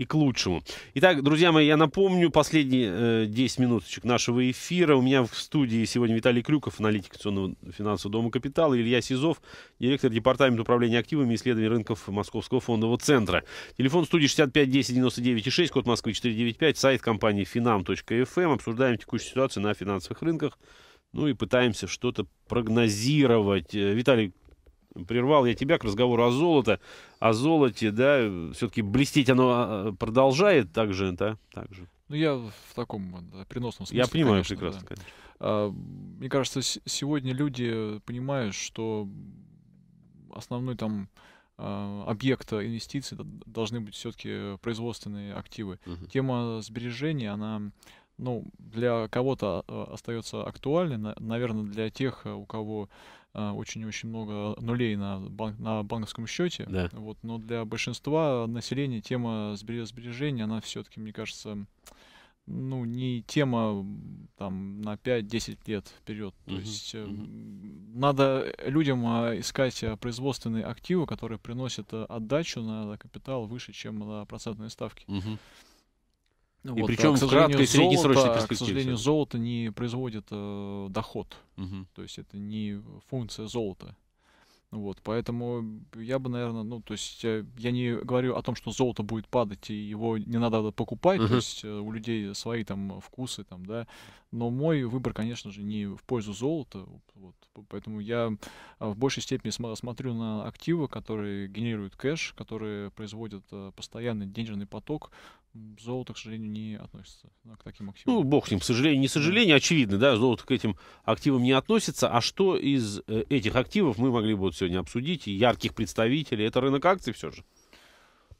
и к лучшему. Итак, друзья мои, я напомню, последние э, 10 минуточек нашего эфира. У меня в студии сегодня Виталий Крюков, аналитик акционного финансового дома «Капитал», Илья Сизов, директор департамента управления активами и исследований рынков Московского фондового центра. Телефон студии 65 10 99 6, код Москвы 495, сайт компании finam.fm. Эм». Обсуждаем текущую ситуацию на финансовых рынках. Ну и пытаемся что-то прогнозировать. Э, Виталий прервал я тебя к разговору о золоте. О золоте, да, все-таки блестеть оно а, продолжает так же, да? Так же. Ну, я в таком да, переносном смысле. Я понимаю конечно, прекрасно, да. конечно. А, мне кажется, сегодня люди понимают, что основной там а, объекта инвестиций должны быть все-таки производственные активы. Угу. Тема сбережений, она ну, для кого-то а, остается актуальной, наверное, для тех, э, у кого а, очень-очень много нулей на, банк, на банковском счете. Да. Вот, но для большинства населения тема сбережения, она все-таки, мне кажется, ну, не тема там на 5-10 лет вперед. То uh есть uh надо людям а, искать производственные активы, которые приносят отдачу на капитал выше, чем на процентные ставки. uh ну вот, а, и причем а, в краткой среднесрочной золото, перспективе. К сожалению, золото не производит э, доход. Угу. То есть это не функция золота. Вот, поэтому я бы, наверное, ну, то есть э, я не говорю о том, что золото будет падать и его не надо покупать, uh-huh. то есть э, у людей свои там вкусы, там, да. Но мой выбор, конечно же, не в пользу золота, вот, поэтому я э, в большей степени см- смотрю на активы, которые генерируют кэш, которые производят постоянный денежный поток, золото, к сожалению, не относится ну, к таким активам. Ну, бог с ним, к сожалению, не сожалению, очевидно, да, золото к этим активам не относится. А что из э, этих активов мы могли бы вот сегодня обсудить, ярких представителей, это рынок акций все же?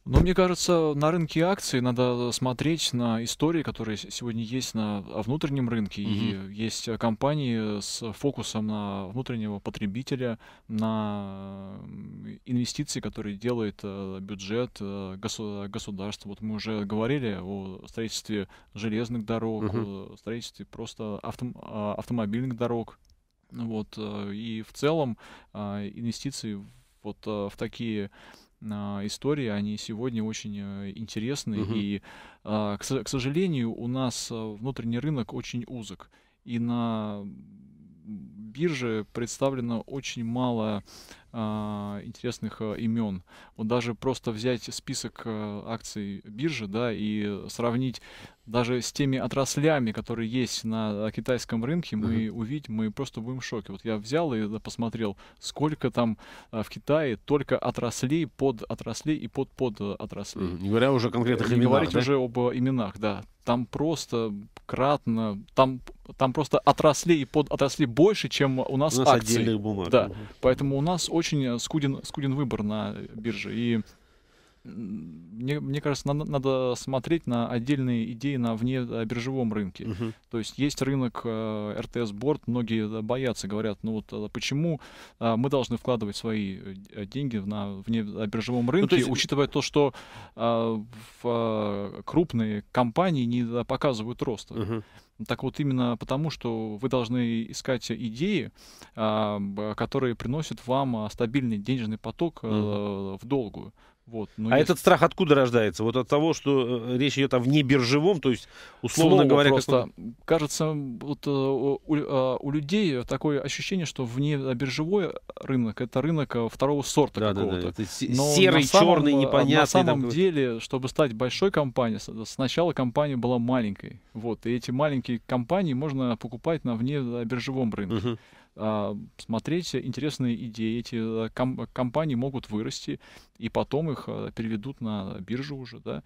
Но мне кажется, на рынке акций надо смотреть на истории, которые сегодня есть на внутреннем рынке. Mm-hmm. И есть э, компании с фокусом на внутреннего потребителя, на инвестиции, которые делает э, бюджет, э, государства. Вот мы уже говорили о строительстве железных дорог, mm-hmm. о строительстве просто авто- а, автомобильных дорог. Вот, и в целом инвестиции вот в такие а, истории, они сегодня очень а, интересны. Угу. И, а, к, к сожалению, у нас внутренний рынок очень узок. И на бирже представлено очень мало а, интересных а, имен. Вот даже просто взять список а, акций биржи, да, и сравнить даже с теми отраслями, которые есть на э, китайском рынке, мы mm-hmm. увидим, мы просто будем в шоке. Вот я взял и посмотрел, сколько там в Китае только отраслей, под отраслей и под под отраслей. Mm-hmm. Не говоря уже о конкретных Не именах. Не говорить да? уже об именах, да там просто кратно, там, там просто отросли и под отросли больше, чем у нас, у нас акции. бумаг. Да. Поэтому у нас очень э, скуден, скуден выбор на бирже. И мне, мне кажется, надо, надо смотреть на отдельные идеи на вне э, биржевом рынке. Uh-huh. То есть есть рынок э, РТС Борт, многие э, боятся, говорят, ну вот а почему э, мы должны вкладывать свои э, деньги на вне биржевом ну, рынке, ну, есть... учитывая то, что а, э, в, крупные компании не показывают роста. Uh-huh. Так вот, именно потому, что вы должны искать идеи, которые приносят вам стабильный денежный поток mm-hmm. в долгую. Вот, ну, а если... этот страх откуда рождается? Вот от того, что э, речь идет о внебиржевом, то есть, условно Слово говоря... просто. Как... Кажется, вот, э, у, э, у людей такое ощущение, что внебиржевой рынок — это рынок второго сорта да, какого-то. Да, да. Но серый, самом, черный, непонятный. На самом там... деле, чтобы стать большой компанией, сначала компания была маленькой. Вот, и эти маленькие компании можно покупать на внебиржевом рынке. Угу. А, смотреть интересные идеи. Эти э, компании могут вырасти, и потом их э, переведут на биржу уже, да.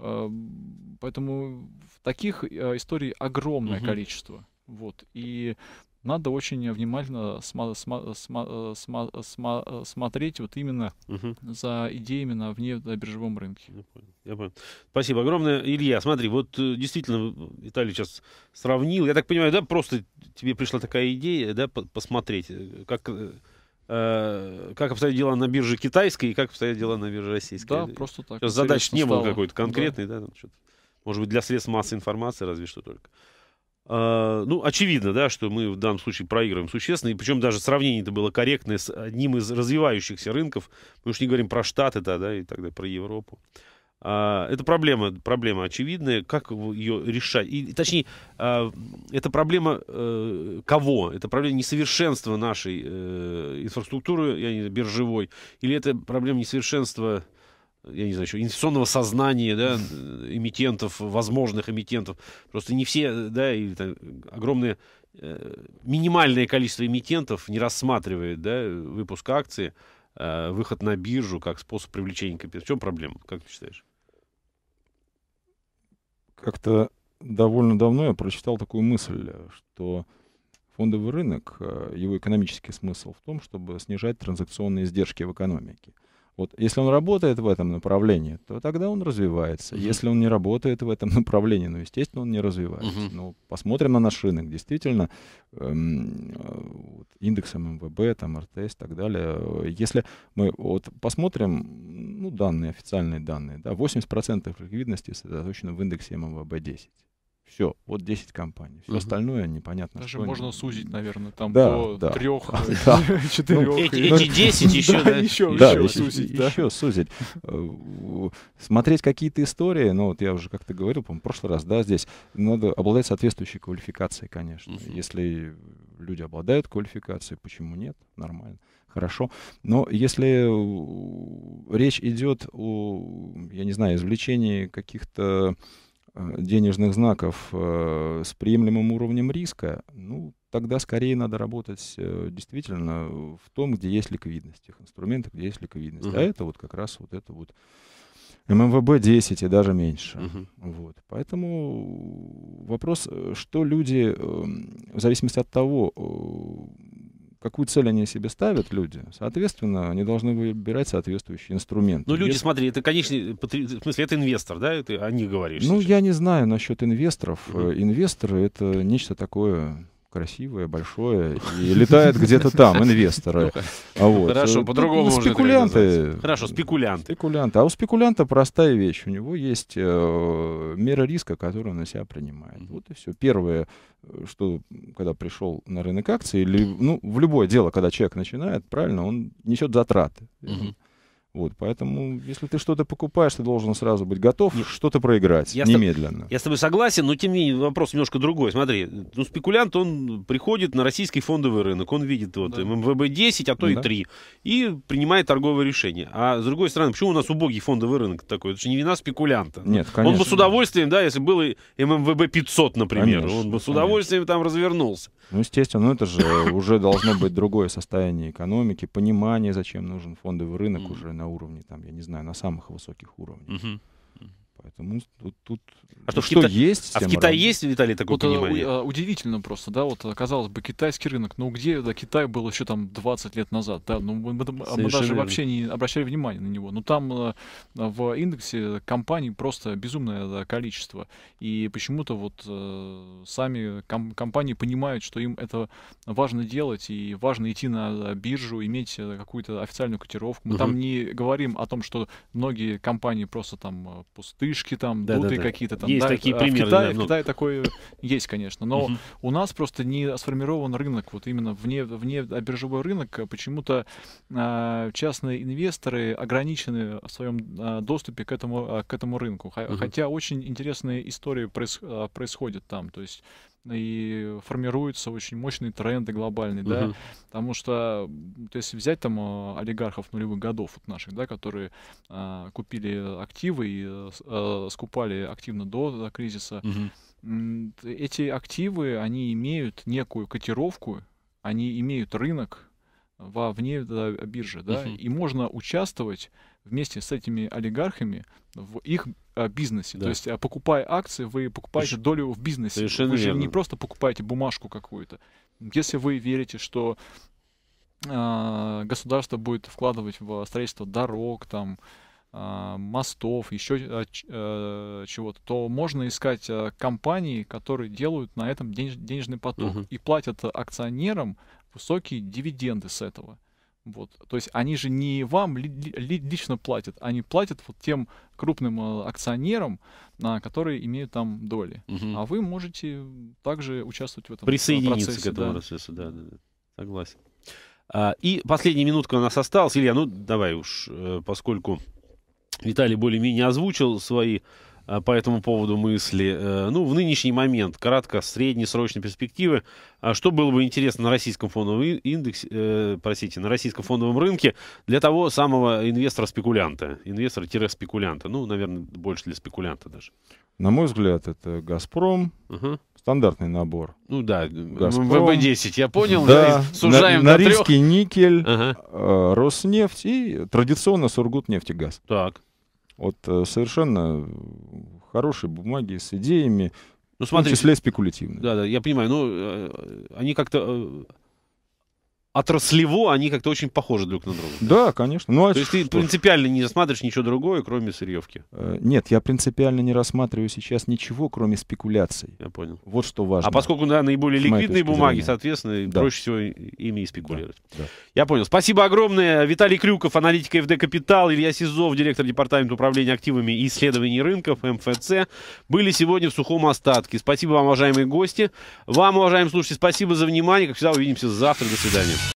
Эм, поэтому таких э, историй огромное угу. количество. Вот. И надо очень внимательно сма- сма- сма- сма- сма- э, смотреть вот именно угу. за идеями на внебиржевом рынке. Я понял. Я понял. Спасибо огромное. Илья, смотри, вот э, действительно Италия сейчас сравнил. Я так понимаю, да, просто тебе пришла такая идея, да, посмотреть, э, как как обстоят дела на бирже китайской и как обстоят дела на бирже российской. Да, просто так. Сейчас задач не было какой-то конкретной, да, да там Может быть, для средств массовой информации разве что только. А, ну, очевидно, да, что мы в данном случае проигрываем существенно, и причем даже сравнение это было корректное с одним из развивающихся рынков, мы уж не говорим про Штаты да, и тогда про Европу. А, это проблема, проблема очевидная, как ее решать? И, точнее, а, это проблема а, кого? Это проблема несовершенства нашей э, инфраструктуры, я не знаю, биржевой, или это проблема несовершенства я не знаю, еще инвестиционного сознания, да, эмитентов, возможных эмитентов. Просто не все, да, и там, огромное, э, минимальное количество эмитентов не рассматривает, да, выпуск акции, э, выход на биржу как способ привлечения капитала. В чем проблема, как ты считаешь? Как-то довольно давно я прочитал такую мысль, что фондовый рынок, э, его экономический смысл в том, чтобы снижать транзакционные издержки в экономике. — вот если он работает в этом направлении, то тогда он развивается. Угу. Если он не работает в этом *laughs* направлении, ну, естественно, он не развивается. Угу. Ну, посмотрим на наш рынок. Действительно, эм, э, вот, индексом МВБ, там, РТС и так далее. Если мы вот посмотрим, ну, данные, официальные данные, да, 80% ликвидности сосредоточено в индексе МВБ-10. Все, вот 10 компаний. Все угу. остальное непонятно. Даже что можно они... сузить, наверное, там да, до да. трех, *laughs* э, ну, *laughs* четырех. Эти, и... 10 *laughs* еще, да? да, еще сузить. Еще сузить. Э, смотреть какие-то истории, ну вот я уже как-то говорил, по-моему, в прошлый раз, да, здесь надо обладать соответствующей квалификацией, конечно. Если люди обладают квалификацией, почему нет? Нормально хорошо. Но если э, речь идет о, я не знаю, извлечении каких-то Э, денежных знаков э, с приемлемым уровнем риска, ну, тогда скорее надо работать э, действительно в том, где есть ликвидность, в тех инструментах, где есть ликвидность. Угу. Uh -huh. А это вот как раз вот это вот ММВБ 10 и даже меньше. Uh -huh. Вот. Поэтому вопрос, что люди, в зависимости от того, какую цель они себе ставят, люди, соответственно, они должны выбирать соответствующий инструмент. Ну, люди, Если... смотри, это, конечно, в смысле, это инвестор, да, это о них говоришь? Ну, сейчас. я не знаю насчет инвесторов. Угу. Инвесторы — это нечто такое красивое, большое, и летает где-то там, *laughs* инвесторы. А э, Хорошо, ну, по-другому ну, Спекулянты. Хорошо, спекулянты. Спекулянты. А у спекулянта простая вещь. У него есть э, мера риска, которую он на себя принимает. Вот и все. Первое, что когда пришел на рынок акций, или ну, в любое дело, когда человек начинает, правильно, он несет затраты. Вот, поэтому, если ты что-то покупаешь, ты должен сразу быть готов что-то проиграть я немедленно. С... Я с тобой согласен, но тем не менее вопрос немножко другой. Смотри, ну, спекулянт, он приходит на российский фондовый рынок, он видит вот да. МВБ-10, а то да. и 3, и принимает торговое решение. А с другой стороны, почему у нас убогий фондовый рынок такой? Это же не вина спекулянта. Нет, конечно. Он бы с удовольствием, да, если было ММВБ-500, например, конечно, он бы с удовольствием конечно. там развернулся. Ну, естественно, ну, это же уже должно быть другое состояние экономики, понимание, зачем нужен фондовый рынок уже на на уровне, там, я не знаю, на самых высоких уровнях. Угу. Поэтому тут, тут а что, что Кита... есть. А в Китае работает. есть, Виталий, такое вот, э, понимание? Э, удивительно просто, да, вот э, казалось бы, китайский рынок, но ну, где да, Китай был еще там 20 лет назад, да, ну мы, мы а даже вообще не обращали внимания на него. Но ну, там в индексе компаний просто безумное количество. И почему-то вот сами компании понимают, что им это важно делать, и важно идти на биржу, иметь какую-то официальную котировку. Мы угу. там не говорим о том, что многие компании просто там пусты пустышки, там, да, дуты да, да. какие-то там. Есть да, такие это, а примеры. В Китае, да, ну... в Китае такое есть, конечно. Но у нас просто не сформирован рынок, вот именно вне, вне биржевой рынок. А почему-то э, частные инвесторы ограничены в своем э, доступе к этому, э, к этому рынку. Угу. Хотя очень интересные истории проис, э, происходят там. То есть и формируются очень мощные тренды глобальные, угу. да, потому что, то есть взять там а, олигархов нулевых годов вот наших, да, которые а, купили активы и а, скупали активно до, до кризиса, угу. эти активы, они имеют некую котировку, они имеют рынок, вовне да, биржи, да, uh-huh. и можно участвовать вместе с этими олигархами в их а, бизнесе. Да. То есть, а, покупая акции, вы покупаете Соверш... долю в бизнесе. Совершенно вы же верно. не просто покупаете бумажку какую-то. Если вы верите, что э, государство будет вкладывать в строительство дорог, там, э, мостов, еще э, чего-то, то можно искать компании, которые делают на этом денеж денежный поток угу. и платят акционерам высокие дивиденды с этого. Вот. То есть они же не вам ли, ли, лично платят, они платят вот тем крупным э, акционерам, а, которые имеют там доли. Угу. А вы можете также участвовать в этом э, Присоединиться процессе. Присоединиться к этому да. процессу, да, да, да. Согласен. А, и последняя минутка у нас осталась. Илья, ну давай уж, э, поскольку Виталий более-менее озвучил свои Э, по этому поводу мысли. Э, ну, в нынешний момент, кратко, среднесрочной перспективы, а что было бы интересно на российском фондовом индексе, э, простите, на российском фондовом рынке для того самого инвестора-спекулянта, инвестора-спекулянта, ну, наверное, больше для спекулянта даже. На мой взгляд, это «Газпром», угу. стандартный набор. Ну да, «Газпром», ВБ-10, я понял, да, сужаем на, на до трех. никель, ага. э, Роснефть и традиционно Сургутнефтегаз. Так от э, совершенно э, хорошей бумаги с идеями, ну, смотри, в числе спекулятивной. Да, да, я понимаю, но ну, э, они как-то отраслево они как-то очень похожи друг на друга. Да, конечно. Ну, а То есть ты принципиально не рассматриваешь ничего другое, кроме сырьевки? Э, нет, я принципиально не рассматриваю сейчас ничего, кроме спекуляций. Я понял. Вот что важно. А поскольку да, наиболее ликвидные бумаги, зрения. соответственно, да. проще всего ими и спекулировать. Да. Да. Я понял. Спасибо огромное. Виталий Крюков, аналитик ФД «Капитал», Илья Сизов, директор департамента управления активами и исследований рынков МФЦ, эм были сегодня в сухом остатке. Спасибо вам, уважаемые гости. Вам, уважаемые слушатели, спасибо за внимание. Как всегда, увидимся завтра. До свидания.